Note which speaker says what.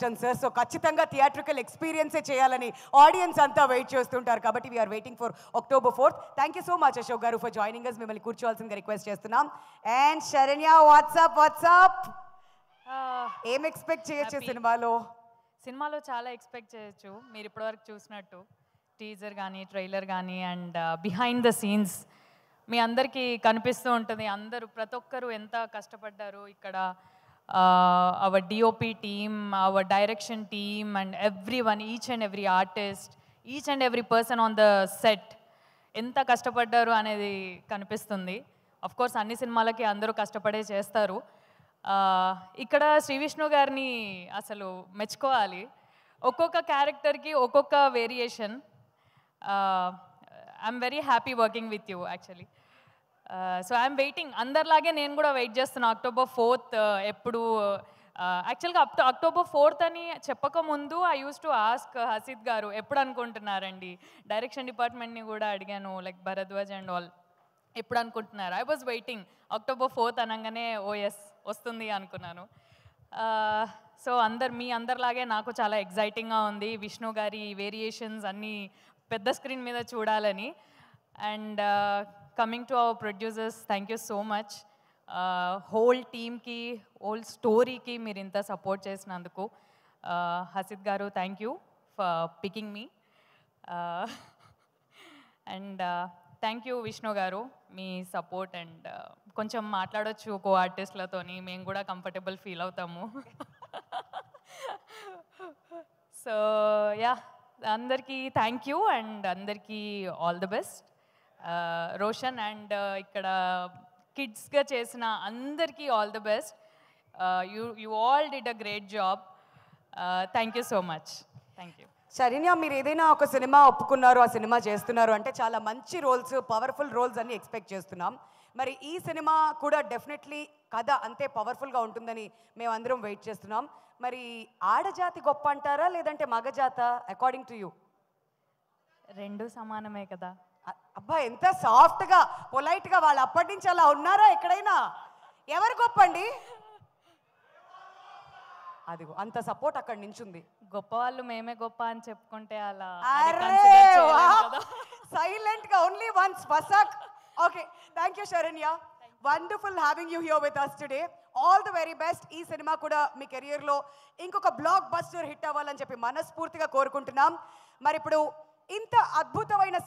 Speaker 1: కష్టం sir so ఖచ్చితంగా theatrical ఎక్స్పీరియన్సే చేయాలని ఆడియన్స్ అంతా వెయిట్ చేస్తుంటారు కాబట్టి we're waiting for October fourth thank you so much Ashok garu for joining us మిమ్మల్ని కూర్చోవాల్సిందిగా రిక్వెస్ట్ చేస్తున్నాం అండ్ శరణ్య వాట్సాప్ వాట్సాప్ ఏం ఎక్స్పెక్ట్ చేయొచ్చు సినిమాలో
Speaker 2: సినిమాలో చాలా ఎక్స్పెక్ట్ చేయొచ్చు మీరు ఇప్పటివరకు చూసినట్టు టీజర్ కానీ ట్రైలర్ కానీ అండ్ బిహైండ్ ద సీన్స్ మీ అందరికీ కనిపిస్తూ ఉంటుంది అందరూ ప్రతి ఒక్కరు ఎంత కష్టపడ్డారు ఇక్కడ uh, our DOP team, our direction team, and everyone, each and every artist, each and every person on the set. ఎంత కష్టపడ్డారు అనేది కనిపిస్తుంది అఫ్ కోర్స్ అన్ని సినిమాలకి అందరూ కష్టపడే చేస్తారు uh, ఇక్కడ శ్రీ విష్ణు గారిని అసలు మెచ్చుకోవాలి ఒక్కొక్క క్యారెక్టర్కి ఒక్కొక్క variation I'm very happy working with you actually so I'm waiting అందరిలాగే నేను కూడా వెయిట్ చేస్తున్నాను అక్టోబర్ ఫోర్త్ ఎప్పుడు యాక్చువల్గా అప్ అక్టోబర్ ఫోర్త్ అని చెప్పకముందు I use to ask Haseed garu ఎప్పుడు అనుకుంటున్నారండి డైరెక్షన్ డిపార్ట్మెంట్ని కూడా అడిగాను లైక్ భరద్వాజ్ అండ్ ఆల్ ఎప్పుడు అనుకుంటున్నారు I was waiting October fourth అనగానే ఓఎస్ వస్తుంది అనుకున్నాను సో uh, అందరు మీ అందరిలాగే నాకు చాలా ఎగ్జైటింగ్గా ఉంది విష్ణు గారి వేరియేషన్స్ అన్నీ పెద్ద స్క్రీన్ మీద చూడాలని and coming to our producers thank you so much whole టీమ్కి హోల్ స్టోరీకి మీరు ఇంత సపోర్ట్ చేసినందుకు హసిద్ గారు thank you for picking me and thank you Vishnu గారు మీ సపోర్ట్ అండ్ కొంచెం మాట్లాడొచ్చు కో ఆర్టిస్ట్లతోని మేము కూడా కంఫర్టబుల్ ఫీల్ అవుతాము సో యా అందరికీ థ్యాంక్ యూ అండ్ అందరికీ all the best Roshan and ఇక్కడ కిడ్స్గా చేసిన అందరికీ all the best you you all did a great job thank you so much thank you
Speaker 1: Saranya మీరు ఏదైనా ఒక సినిమా ఒప్పుకున్నారు ఆ సినిమా చేస్తున్నారు అంటే చాలా మంచి రోల్స్ పవర్ఫుల్ రోల్స్ అన్ని ఎక్స్పెక్ట్ చేస్తున్నాం మరి ఈ సినిమా కూడా డెఫినెట్లీ కథ అంతే పవర్ఫుల్గా ఉంటుందని మేమందరం వెయిట్ చేస్తున్నాం మరి ఆడజాతి గొప్ప అంటారా లేదంటే మగజాత అకార్డింగ్ టు యూ
Speaker 2: రెండు సమానమే
Speaker 1: కదా అబ్బా ఎంత సాఫ్ట్గా పొలైట్గా వాళ్ళు అప్పటి నుంచి అలా ఉన్నారా ఎక్కడైనా ఎవరు గొప్పండి
Speaker 2: అది అంత సపోర్ట్ అక్కడ ఉంది గొప్ప వాళ్ళు మేమే గొప్ప అని చెప్పుకుంటే అలా
Speaker 1: సైలెంట్ గా ఓన్లీ వన్స్ వసాక్ okay thank you Saranya wonderful having you here with us today all the very best ఈ సినిమా కూడా మీ కెరియర్లో ఇంకొక బ్లాక్ బస్టర్ హిట్ అవ్వాలని చెప్పి మనస్ఫూర్తిగా కోరుకుంటున్నాం మరి ఇప్పుడు ఇంత అద్భుతమైన